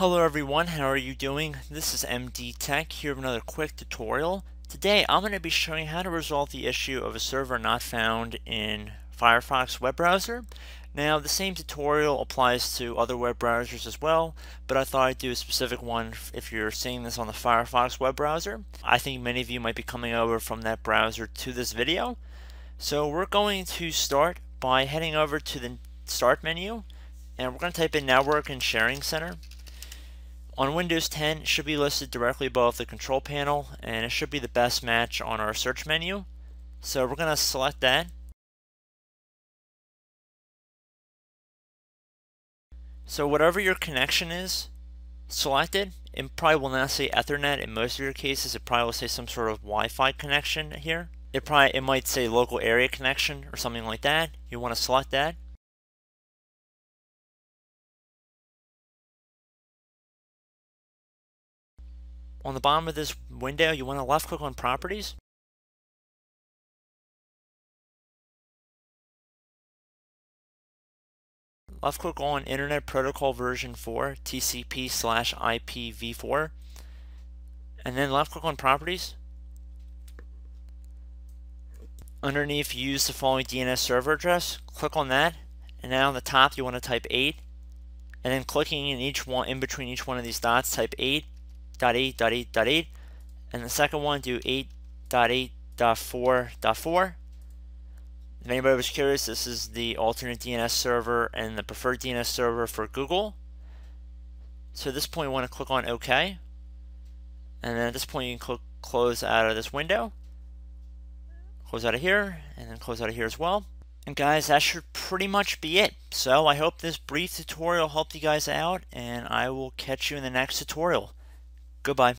Hello everyone, how are you doing? This is MD Tech here with another quick tutorial. Today I'm going to be showing how to resolve the issue of a server not found in Firefox web browser. Now the same tutorial applies to other web browsers as well, but I thought I'd do a specific one if you're seeing this on the Firefox web browser. I think many of you might be coming over from that browser to this video. So we're going to start by heading over to the start menu and we're going to type in network and sharing center on Windows 10, it should be listed directly above the control panel and it should be the best match on our search menu. So we're going to select that. So whatever your connection is selected, it probably will not say Ethernet. In most of your cases, it probably will say some sort of Wi-Fi connection here. It probably it might say local area connection or something like that. You want to select that. on the bottom of this window, you want to left click on properties. Left click on Internet Protocol version 4, TCP slash IPv4, and then left click on properties. Underneath, use the following DNS server address. Click on that, and now on the top, you want to type 8, and then clicking in each one, in between each one of these dots, type 8, dot dot eight, and the second one do eight dot eight dot four dot four. If anybody was curious, this is the alternate DNS server and the preferred DNS server for Google. So at this point, you want to click on OK. And then at this point, you can click close out of this window, close out of here, and then close out of here as well. And guys, that should pretty much be it. So I hope this brief tutorial helped you guys out, and I will catch you in the next tutorial. Goodbye.